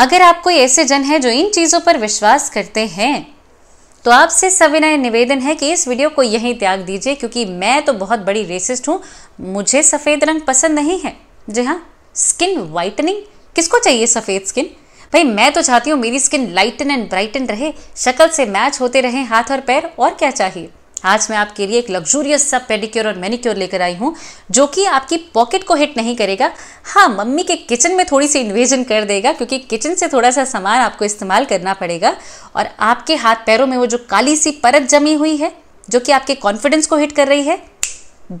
अगर आप कोई ऐसे जन हैं जो इन चीज़ों पर विश्वास करते हैं तो आपसे सविनय निवेदन है कि इस वीडियो को यहीं त्याग दीजिए क्योंकि मैं तो बहुत बड़ी रेसिस्ट हूँ मुझे सफ़ेद रंग पसंद नहीं है जी हाँ स्किन वाइटनिंग किसको चाहिए सफ़ेद स्किन भाई मैं तो चाहती हूँ मेरी स्किन लाइटन एंड ब्राइटन रहे शक्ल से मैच होते रहे हाथ और पैर और क्या चाहिए आज मैं आपके लिए एक लग्जूरियस सा पेडिक्योर और मैनिक्योर लेकर आई हूँ जो कि आपकी पॉकेट को हिट नहीं करेगा हाँ मम्मी के किचन में थोड़ी सी इन्वेजन कर देगा क्योंकि किचन से थोड़ा सा सामान आपको इस्तेमाल करना पड़ेगा और आपके हाथ पैरों में वो जो काली सी परत जमी हुई है जो कि आपके कॉन्फिडेंस को हिट कर रही है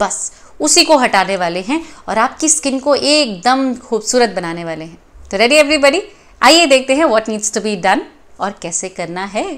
बस उसी को हटाने वाले हैं और आपकी स्किन को एकदम खूबसूरत बनाने वाले हैं तो रेडी एवरीबडी आइए देखते हैं what needs to be done और कैसे करना है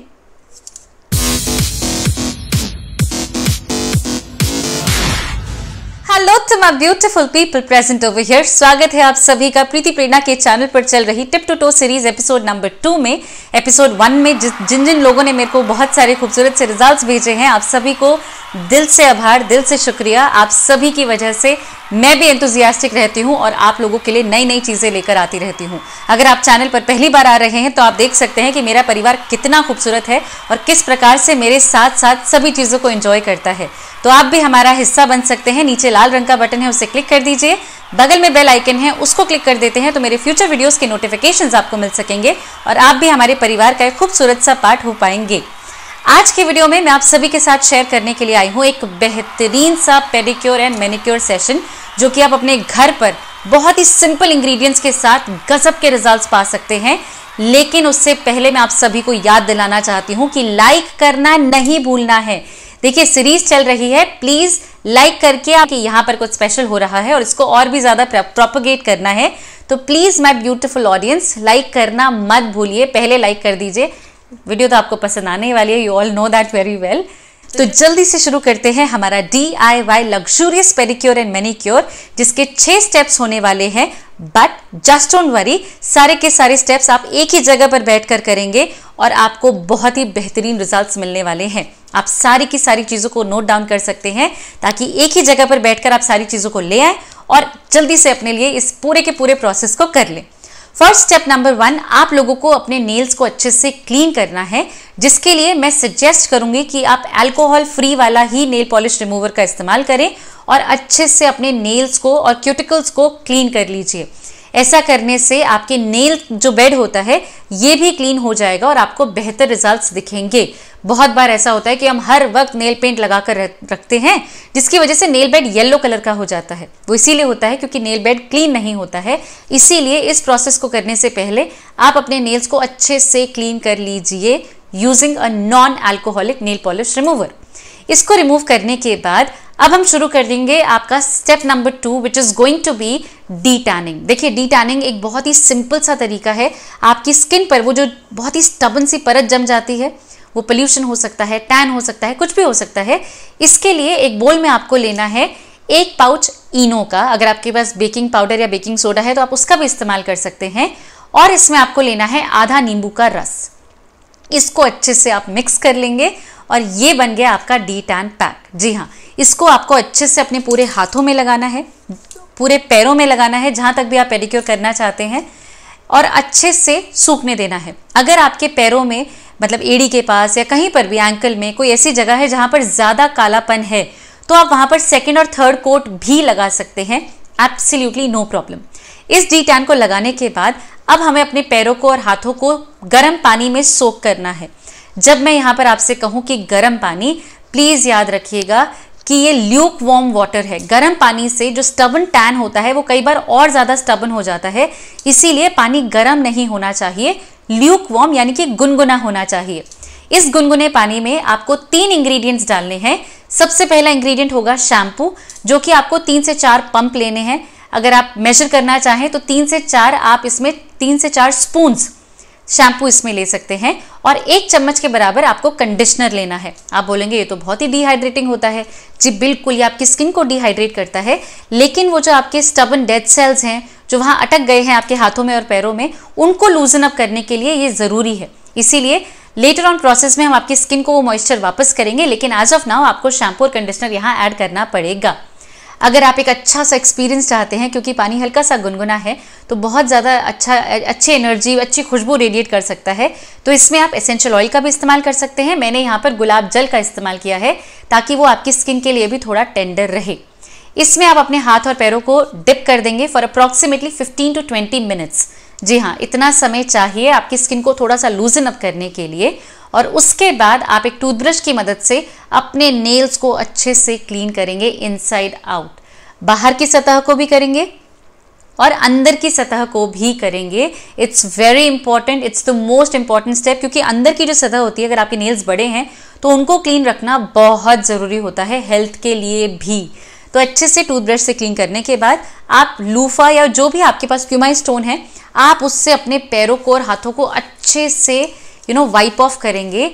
hello to my beautiful people present over here स्वागत है आप सभी का प्रीति प्रेरणा के चैनल पर चल रही tip to toe series episode number two में एपिसोड वन में जिन जिन लोगों ने मेरे को बहुत सारे खूबसूरत से रिजल्ट्स भेजे हैं आप सभी को दिल से आभार दिल से शुक्रिया आप सभी की वजह से मैं भी एंथुजियास्टिक रहती हूँ और आप लोगों के लिए नई नई चीज़ें लेकर आती रहती हूँ अगर आप चैनल पर पहली बार आ रहे हैं तो आप देख सकते हैं कि मेरा परिवार कितना खूबसूरत है और किस प्रकार से मेरे साथ साथ सभी चीज़ों को एंजॉय करता है तो आप भी हमारा हिस्सा बन सकते हैं नीचे लाल रंग का बटन है उसे क्लिक कर दीजिए बगल में बेल आइकन है उसको क्लिक कर देते हैं तो मेरे फ्यूचर वीडियोज़ के नोटिफिकेशन आपको मिल सकेंगे और आप भी हमारे परिवार का एक खूबसूरत सा पार्ट हो पाएंगे आज की वीडियो में मैं आप सभी के साथ शेयर करने के लिए आई हूँ एक बेहतरीन सा पेडिक्योर एंड मेनिक्योर सेशन जो कि आप अपने घर पर बहुत ही सिंपल इंग्रेडिएंट्स के साथ गजब के रिजल्ट्स पा सकते हैं लेकिन उससे पहले मैं आप सभी को याद दिलाना चाहती हूँ कि लाइक करना नहीं भूलना है देखिए सीरीज चल रही है प्लीज लाइक करके आपके यहाँ पर कुछ स्पेशल हो रहा है और इसको और भी ज्यादा प्रोपोगेट करना है तो please my beautiful audience like करना मत भूलिए पहले लाइक कर दीजिए वीडियो तो आपको पसंद आने ही वाली है you all know that very well तो जल्दी से शुरू करते हैं हमारा D I Y luxurious pedicure and manicure जिसके छह स्टेप्स होने वाले हैं बट जस्ट डोंट वरी सारे के सारे स्टेप्स आप एक ही जगह पर बैठकर करेंगे और आपको बहुत ही बेहतरीन रिजल्ट्स मिलने वाले हैं आप सारी की सारी चीज़ों को नोट डाउन कर सकते हैं ताकि एक ही जगह पर बैठकर आप सारी चीज़ों को ले आए और जल्दी से अपने लिए इस पूरे के पूरे प्रोसेस को कर लें फर्स्ट स्टेप नंबर वन आप लोगों को अपने नेल्स को अच्छे से क्लीन करना है जिसके लिए मैं सजेस्ट करूंगी कि आप अल्कोहल फ्री वाला ही नेल पॉलिश रिमूवर का इस्तेमाल करें और अच्छे से अपने नेल्स को और क्यूटिकल्स को क्लीन कर लीजिए ऐसा करने से आपके नेल जो बेड होता है ये भी क्लीन हो जाएगा और आपको बेहतर रिजल्ट्स दिखेंगे बहुत बार ऐसा होता है कि हम हर वक्त नेल पेंट लगा कर रखते हैं जिसकी वजह से नेल बेड येलो कलर का हो जाता है वो इसीलिए होता है क्योंकि नेल बेड क्लीन नहीं होता है इसीलिए इस प्रोसेस को करने से पहले आप अपने नेल्स को अच्छे से क्लीन कर लीजिए using a non alcoholic nail polish remover इसको रिमूव करने के बाद अब हम शुरू कर देंगे आपका step number two which is going to be detanning देखिए डी टैनिंग एक बहुत ही सिंपल सा तरीका है आपकी स्किन पर वो जो बहुत ही स्टबन सी परत जम जाती है वो पोल्यूशन हो सकता है टैन हो सकता है कुछ भी हो सकता है इसके लिए एक बोल में आपको लेना है एक पाउच इनो का अगर आपके पास बेकिंग पाउडर या बेकिंग सोडा है तो आप उसका भी इस्तेमाल कर सकते हैं और इसमें आपको लेना है आधा नींबू का रस इसको अच्छे से आप मिक्स कर लेंगे और ये बन गया आपका डी टैन पैक जी हाँ इसको आपको अच्छे से अपने पूरे हाथों में लगाना है पूरे पैरों में लगाना है जहाँ तक भी आप पेडिक्योर करना चाहते हैं और अच्छे से सूखने देना है अगर आपके पैरों में मतलब एड़ी के पास या कहीं पर भी एंकल में कोई ऐसी जगह है जहाँ पर ज़्यादा कालापन है तो आप वहाँ पर सेकेंड और थर्ड कोट भी लगा सकते हैं एब्सोल्युटली नो प्रॉब्लम इस डी टैन को लगाने के बाद अब हमें अपने पैरों को और हाथों को गर्म पानी में सोक करना है जब मैं यहाँ पर आपसे कहूँ कि गर्म पानी प्लीज़ याद रखिएगा कि ये ल्यूक वॉर्म वाटर है गर्म पानी से जो स्टबन टैन होता है वो कई बार और ज़्यादा स्टबन हो जाता है इसीलिए पानी गर्म नहीं होना चाहिए ल्यूक वॉर्म यानी कि गुनगुना होना चाहिए इस गुनगुने पानी में आपको तीन इंग्रेडिएंट्स डालने हैं सबसे पहला इंग्रेडिएंट होगा शैम्पू जो कि आपको तीन से चार पंप लेने हैं अगर आप मेजर करना चाहें तो तीन से चार आप इसमें तीन से चार स्पून्स शैम्पू इसमें ले सकते हैं और एक चम्मच के बराबर आपको कंडीशनर लेना है आप बोलेंगे ये तो बहुत ही डिहाइड्रेटिंग होता है जी बिल्कुल ये आपकी स्किन को डिहाइड्रेट करता है लेकिन वो जो आपके स्टबन डेड सेल्स हैं जो वहाँ अटक गए हैं आपके हाथों में और पैरों में उनको लूजन अप करने के लिए ये ज़रूरी है इसीलिए लेटर ऑन प्रोसेस में हम आपकी स्किन को वो मॉइस्चर वापस करेंगे लेकिन आज ऑफ नाउ आपको शैम्पू और कंडीशनर यहाँ ऐड करना पड़ेगा अगर आप एक अच्छा सा एक्सपीरियंस चाहते हैं क्योंकि पानी हल्का सा गुनगुना है तो बहुत ज़्यादा अच्छा अच्छी एनर्जी अच्छी खुशबू रेडिएट कर सकता है तो इसमें आप एसेंशियल ऑयल का भी इस्तेमाल कर सकते हैं मैंने यहाँ पर गुलाब जल का इस्तेमाल किया है ताकि वो आपकी स्किन के लिए भी थोड़ा टेंडर रहे इसमें आप अपने हाथ और पैरों को डिप कर देंगे फॉर अप्रॉक्सीमेटली 15 टू 20 मिनट्स जी हाँ इतना समय चाहिए आपकी स्किन को थोड़ा सा लूजन अप करने के लिए और उसके बाद आप एक टूथब्रश की मदद से अपने नेल्स को अच्छे से क्लीन करेंगे इनसाइड आउट बाहर की सतह को भी करेंगे और अंदर की सतह को भी करेंगे it's very important it's the most important step क्योंकि अंदर की जो सतह होती है अगर आपके नेल्स बड़े हैं तो उनको क्लीन रखना बहुत ज़रूरी होता है हेल्थ के लिए भी तो अच्छे से टूथब्रश से क्लीन करने के बाद आप लूफा या जो भी आपके पास क्यूमाइन स्टोन है आप उससे अपने पैरों को और हाथों को अच्छे से यू नो वाइप ऑफ करेंगे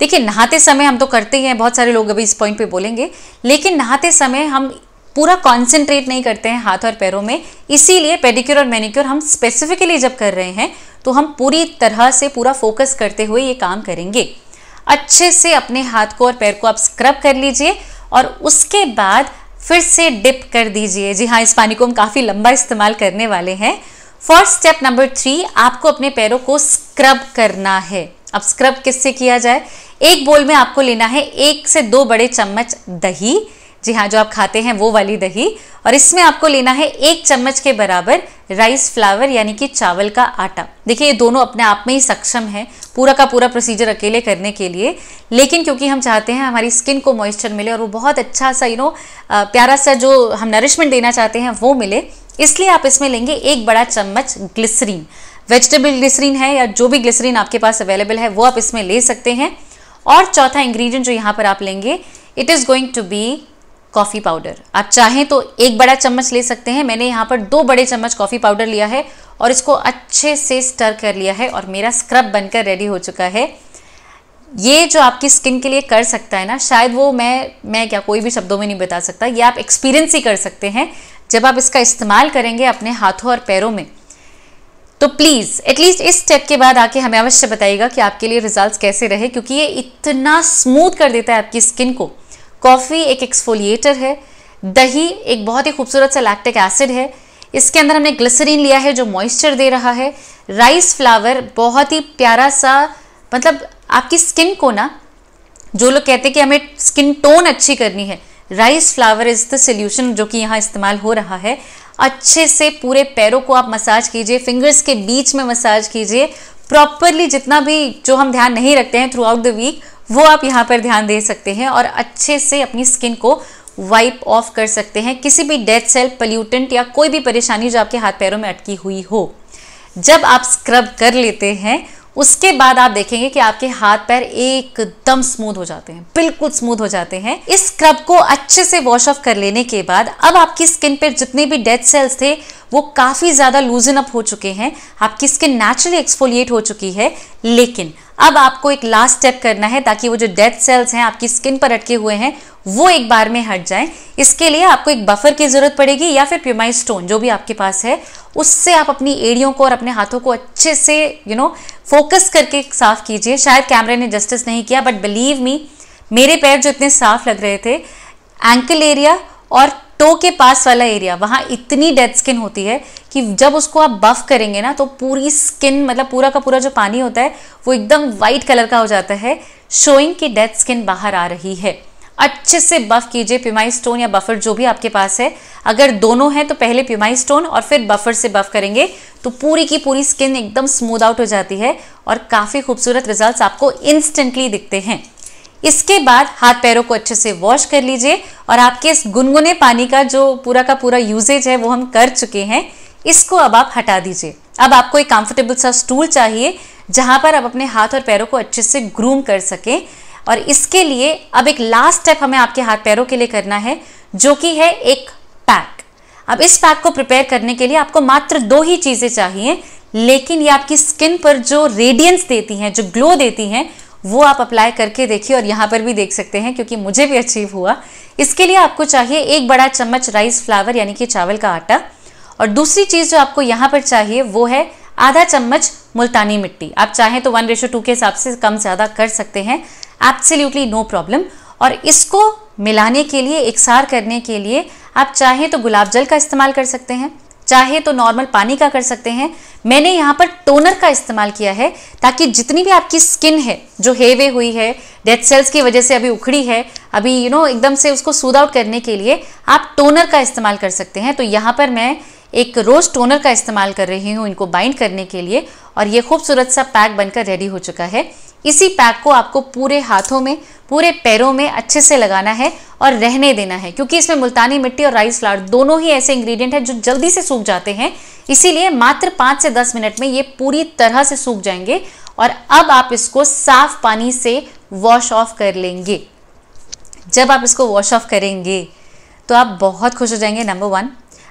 देखिए नहाते समय हम तो करते ही हैं बहुत सारे लोग अभी इस पॉइंट पे बोलेंगे लेकिन नहाते समय हम पूरा कॉन्सेंट्रेट नहीं करते हैं हाथ और पैरों में इसीलिए पेडिक्योर और मेनिक्योर हम स्पेसिफिकली जब कर रहे हैं तो हम पूरी तरह से पूरा फोकस करते हुए ये काम करेंगे अच्छे से अपने हाथ को और पैर को आप स्क्रब कर लीजिए और उसके बाद फिर से डिप कर दीजिए जी हाँ इस पानी को हम काफ़ी लंबा इस्तेमाल करने वाले हैं फर्स्ट स्टेप नंबर थ्री आपको अपने पैरों को स्क्रब करना है अब स्क्रब किससे किया जाए एक बोल में आपको लेना है एक से दो बड़े चम्मच दही जी हाँ जो आप खाते हैं वो वाली दही और इसमें आपको लेना है एक चम्मच के बराबर राइस फ्लावर यानी कि चावल का आटा देखिए ये दोनों अपने आप में ही सक्षम है पूरा का पूरा प्रोसीजर अकेले करने के लिए लेकिन क्योंकि हम चाहते हैं हमारी स्किन को मॉइस्चर मिले और वो बहुत अच्छा सा यू नो प्यारा सा जो हम नरिशमेंट देना चाहते हैं वो मिले इसलिए आप इसमें लेंगे एक बड़ा चम्मच ग्लिसरीन वेजिटेबल ग्लिसरीन है या जो भी ग्लिसरीन आपके पास अवेलेबल है वो आप इसमें ले सकते हैं और चौथा इंग्रेडिएंट जो यहाँ पर आप लेंगे it is going to be coffee powder आप चाहें तो एक बड़ा चम्मच ले सकते हैं मैंने यहाँ पर दो बड़े चम्मच कॉफ़ी पाउडर लिया है और इसको अच्छे से स्टर कर लिया है और मेरा स्क्रब बनकर रेडी हो चुका है ये जो आपकी स्किन के लिए कर सकता है ना शायद वो मैं मैं क्या कोई भी शब्दों में नहीं बता सकता ये आप एक्सपीरियंस ही कर सकते हैं जब आप इसका इस्तेमाल करेंगे अपने हाथों और पैरों में तो प्लीज़ एटलीस्ट इस स्टेप के बाद आके हमें अवश्य बताइएगा कि आपके लिए रिजल्ट्स कैसे रहे क्योंकि ये इतना स्मूथ कर देता है आपकी स्किन को कॉफ़ी एक एक्सफोलिएटर है दही एक बहुत ही खूबसूरत सा लैक्टिक एसिड है इसके अंदर हमने ग्लिसरीन लिया है जो मॉइस्चर दे रहा है राइस फ्लावर बहुत ही प्यारा सा मतलब आपकी स्किन को ना जो लोग कहते हैं कि हमें स्किन टोन अच्छी करनी है rice flour is the solution जो कि यहाँ इस्तेमाल हो रहा है अच्छे से पूरे पैरों को आप मसाज कीजिए फिंगर्स के बीच में मसाज कीजिए प्रॉपरली जितना भी जो हम ध्यान नहीं रखते हैं थ्रू आउट द वीक वो आप यहाँ पर ध्यान दे सकते हैं और अच्छे से अपनी स्किन को वाइप ऑफ कर सकते हैं किसी भी डेड सेल पल्यूटेंट या कोई भी परेशानी जो आपके हाथ पैरों में अटकी हुई हो जब आप स्क्रब कर लेते हैं उसके बाद आप देखेंगे कि आपके हाथ पैर एकदम स्मूथ हो जाते हैं बिल्कुल स्मूथ हो जाते हैं इस स्क्रब को अच्छे से वॉश ऑफ कर लेने के बाद अब आपकी स्किन पर जितने भी डेड सेल्स थे वो काफ़ी ज़्यादा लूजन अप हो चुके हैं आपकी स्किन नेचुरली एक्सफोलिएट हो चुकी है लेकिन अब आपको एक लास्ट स्टेप करना है ताकि वो जो डेथ सेल्स हैं आपकी स्किन पर अटके हुए हैं वो एक बार में हट जाएं इसके लिए आपको एक बफर की ज़रूरत पड़ेगी या फिर प्यूमाई स्टोन जो भी आपके पास है उससे आप अपनी एड़ियों को और अपने हाथों को अच्छे से यू नो फोकस करके साफ कीजिए शायद कैमरे ने जस्टिस नहीं किया बट बिलीव मी मेरे पैर जो इतने साफ लग रहे थे एंकल एरिया और टो के पास वाला एरिया वहाँ इतनी डेड स्किन होती है कि जब उसको आप बफ करेंगे ना तो पूरी स्किन मतलब पूरा का पूरा जो पानी होता है वो एकदम वाइट कलर का हो जाता है शोइंग की डेड स्किन बाहर आ रही है अच्छे से बफ कीजिए प्यूमाई स्टोन या बफर जो भी आपके पास है अगर दोनों हैं तो पहले प्यूमाई स्टोन और फिर बफर से बफ करेंगे तो पूरी की पूरी स्किन एकदम स्मूद आउट हो जाती है और काफ़ी खूबसूरत रिजल्ट्स आपको इंस्टेंटली दिखते हैं इसके बाद हाथ पैरों को अच्छे से वॉश कर लीजिए और आपके इस गुनगुने पानी का जो पूरा का पूरा यूजेज है वो हम कर चुके हैं इसको अब आप हटा दीजिए अब आपको एक कंफर्टेबल सा स्टूल चाहिए जहाँ पर आप अपने हाथ और पैरों को अच्छे से ग्रूम कर सकें और इसके लिए अब एक लास्ट स्टेप हमें आपके हाथ पैरों के लिए करना है जो कि है एक पैक अब इस पैक को प्रिपेयर करने के लिए आपको मात्र दो ही चीज़ें चाहिए लेकिन ये आपकी स्किन पर जो रेडियंस देती हैं जो ग्लो देती हैं वो आप अप्लाई करके देखिए और यहाँ पर भी देख सकते हैं क्योंकि मुझे भी अचीव हुआ इसके लिए आपको चाहिए एक बड़ा चम्मच राइस फ्लावर यानी कि चावल का आटा और दूसरी चीज़ जो आपको यहाँ पर चाहिए वो है आधा चम्मच मुल्तानी मिट्टी आप चाहें तो वन रेशो टू के हिसाब से कम ज़्यादा कर सकते हैं एब्सोल्युटली नो प्रॉब्लम और इसको मिलाने के लिए एकसार करने के लिए आप चाहें तो गुलाब जल का इस्तेमाल कर सकते हैं चाहे तो नॉर्मल पानी का कर सकते हैं मैंने यहाँ पर टोनर का इस्तेमाल किया है ताकि जितनी भी आपकी स्किन है जो हेवे हुई है डेथ सेल्स की वजह से अभी उखड़ी है अभी यू you नो know, एकदम से उसको सूद आउट करने के लिए आप टोनर का इस्तेमाल कर सकते हैं तो यहाँ पर मैं एक रोज़ टोनर का इस्तेमाल कर रही हूँ इनको बाइंड करने के लिए और ये खूबसूरत सा पैक बनकर रेडी हो चुका है इसी पैक को आपको पूरे हाथों में पूरे पैरों में अच्छे से लगाना है और रहने देना है क्योंकि इसमें मुल्तानी मिट्टी और राइस फ्लावर दोनों ही ऐसे इंग्रेडिएंट हैं जो जल्दी से सूख जाते हैं इसीलिए मात्र पाँच से दस मिनट में ये पूरी तरह से सूख जाएंगे और अब आप इसको साफ पानी से वॉश ऑफ कर लेंगे जब आप इसको वॉश ऑफ करेंगे तो आप बहुत खुश हो जाएंगे नंबर वन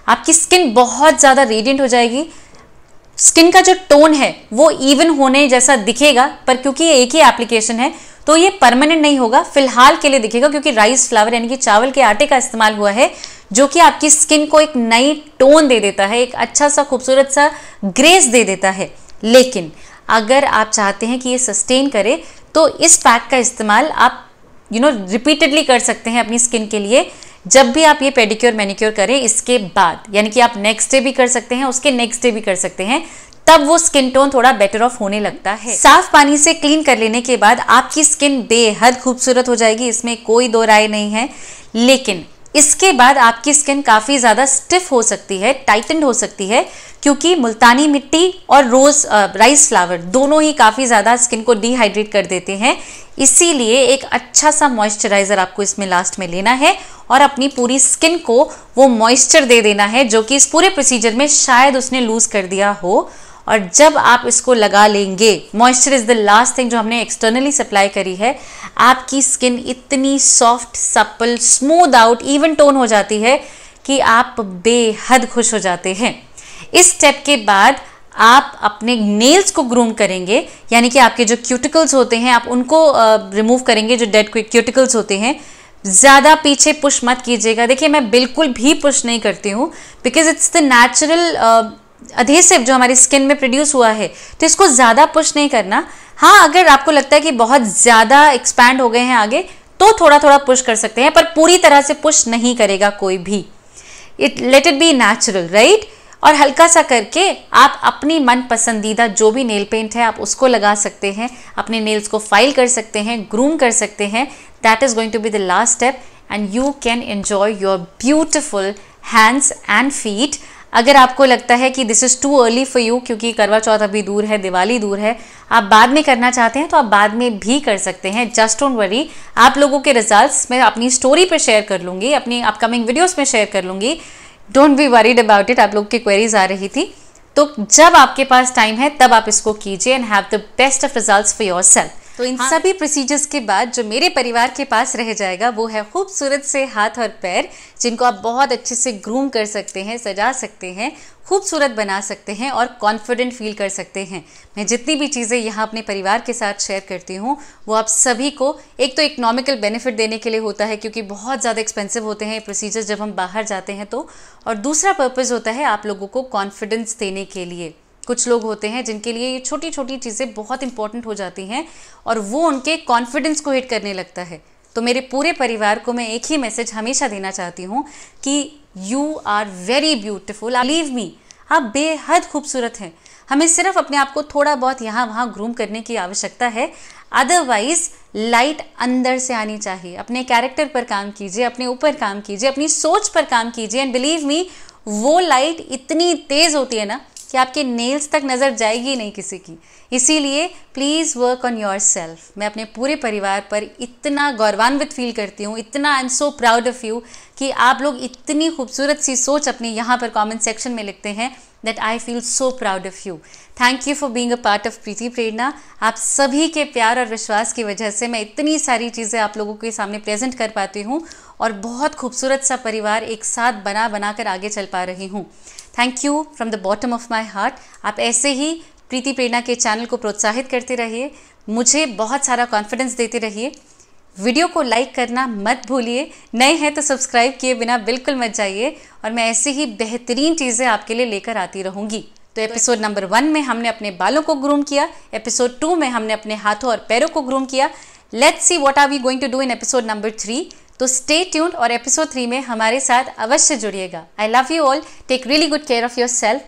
आपकी स्किन बहुत ज़्यादा रेडियंट हो जाएगी स्किन का जो टोन है वो इवन होने जैसा दिखेगा पर क्योंकि ये एक ही एप्लीकेशन है तो ये परमानेंट नहीं होगा फिलहाल के लिए दिखेगा क्योंकि राइस फ्लावर यानी कि चावल के आटे का इस्तेमाल हुआ है जो कि आपकी स्किन को एक नई टोन दे देता है एक अच्छा सा खूबसूरत सा ग्रेस दे देता है लेकिन अगर आप चाहते हैं कि ये सस्टेन करे तो इस पैक का इस्तेमाल आप यू नो रिपीटेडली कर सकते हैं अपनी स्किन के लिए जब भी आप ये पेडिक्योर मैनिक्योर करें इसके बाद यानी कि आप नेक्स्ट डे भी कर सकते हैं उसके नेक्स्ट डे भी कर सकते हैं तब वो स्किन टोन थोड़ा बेटर ऑफ होने लगता है साफ पानी से क्लीन कर लेने के बाद आपकी स्किन बेहद खूबसूरत हो जाएगी इसमें कोई दो राय नहीं है लेकिन इसके बाद आपकी स्किन काफ़ी ज़्यादा स्टिफ हो सकती है टाइटेंड हो सकती है क्योंकि मुल्तानी मिट्टी और रोज़ राइस फ्लावर दोनों ही काफ़ी ज़्यादा स्किन को डिहाइड्रेट कर देते हैं इसीलिए एक अच्छा सा मॉइस्चराइज़र आपको इसमें लास्ट में लेना है और अपनी पूरी स्किन को वो मॉइस्चर दे देना है जो कि इस पूरे प्रोसीजर में शायद उसने लूज़ कर दिया हो और जब आप इसको लगा लेंगे moisture is the last thing जो हमने एक्सटर्नली सप्लाई करी है आपकी स्किन इतनी soft supple smooth out even tone हो जाती है कि आप बेहद खुश हो जाते हैं इस स्टेप के बाद आप अपने नेल्स को ग्रूम करेंगे यानी कि आपके जो क्यूटिकल्स होते हैं आप उनको रिमूव करेंगे जो डेड क्यूटिकल्स होते हैं ज़्यादा पीछे पुश मत कीजिएगा देखिए मैं बिल्कुल भी पुश नहीं करती हूँ because it's the natural adhesive जो हमारी स्किन में प्रोड्यूस हुआ है तो इसको ज़्यादा पुश नहीं करना हाँ अगर आपको लगता है कि बहुत ज़्यादा एक्सपैंड हो गए हैं आगे तो थोड़ा थोड़ा पुश कर सकते हैं पर पूरी तरह से पुश नहीं करेगा कोई भी it let it be natural right और हल्का सा करके आप अपनी मन पसंदीदा जो भी नेल पेंट है आप उसको लगा सकते हैं अपने नेल्स को फाइल कर सकते हैं ग्रूम कर सकते हैं that is going to be the last step and you can enjoy your beautiful hands and feet अगर आपको लगता है कि this is too early for you क्योंकि करवा चौथ अभी दूर है दिवाली दूर है आप बाद में करना चाहते हैं तो आप बाद में भी कर सकते हैं जस्ट डोंट वरी आप लोगों के रिजल्ट्स मैं अपनी स्टोरी पर शेयर कर लूँगी अपनी अपकमिंग वीडियोज़ में शेयर कर लूँगी don't be worried about it आप लोग की क्वेरीज आ रही थी तो जब आपके पास टाइम है तब आप इसको कीजिए and have the best of result for yourself तो इन हाँ। सभी प्रोसीजर्स के बाद जो मेरे परिवार के पास रह जाएगा वो है खूबसूरत से हाथ और पैर जिनको आप बहुत अच्छे से ग्रूम कर सकते हैं सजा सकते हैं खूबसूरत बना सकते हैं और कॉन्फिडेंट फील कर सकते हैं मैं जितनी भी चीज़ें यहाँ अपने परिवार के साथ शेयर करती हूँ वो आप सभी को एक तो इकोनॉमिकल बेनिफिट देने के लिए होता है क्योंकि बहुत ज़्यादा एक्सपेंसिव होते हैं प्रोसीजर्स जब हम बाहर जाते हैं तो और दूसरा पर्पज़ होता है आप लोगों को कॉन्फिडेंस देने के लिए कुछ लोग होते हैं जिनके लिए ये छोटी छोटी चीज़ें बहुत इंपॉर्टेंट हो जाती हैं और वो उनके कॉन्फिडेंस को हिट करने लगता है तो मेरे पूरे परिवार को मैं एक ही मैसेज हमेशा देना चाहती हूँ कि you are very beautiful believe me आप बेहद खूबसूरत हैं हमें सिर्फ अपने आप को थोड़ा बहुत यहाँ वहाँ ग्रूम करने की आवश्यकता है अदरवाइज लाइट अंदर से आनी चाहिए अपने कैरेक्टर पर काम कीजिए अपने ऊपर काम कीजिए अपनी सोच पर काम कीजिए एंड बिलीव मी वो लाइट इतनी तेज़ होती है ना कि आपके नेल्स तक नज़र जाएगी नहीं किसी की इसीलिए please work on yourself मैं अपने पूरे परिवार पर इतना गौरवान्वित फील करती हूँ इतना I am so proud of you कि आप लोग इतनी खूबसूरत सी सोच अपनी यहाँ पर कमेंट सेक्शन में लिखते हैं that I feel so proud of you thank you for being a part of Preeti Prerna आप सभी के प्यार और विश्वास की वजह से मैं इतनी सारी चीज़ें आप लोगों के सामने प्रेजेंट कर पाती हूँ और बहुत खूबसूरत सा परिवार एक साथ बना बना कर आगे चल पा रही हूँ thank you from the bottom of my heart आप ऐसे ही प्रीति प्रेरणा के चैनल को प्रोत्साहित करते रहिए मुझे बहुत सारा कॉन्फिडेंस देते रहिए वीडियो को लाइक करना मत भूलिए नए हैं तो सब्सक्राइब किए बिना बिल्कुल मत जाइए और मैं ऐसे ही बेहतरीन चीज़ें आपके लिए लेकर आती रहूँगी तो एपिसोड नंबर वन में हमने अपने बालों को ग्रूम किया एपिसोड टू में हमने अपने हाथों और पैरों को ग्रूम किया let's see what are we going to do in episode number three तो स्टे ट्यून्ड और एपिसोड थ्री में हमारे साथ अवश्य जुड़िएगा I love you all take really good care of your self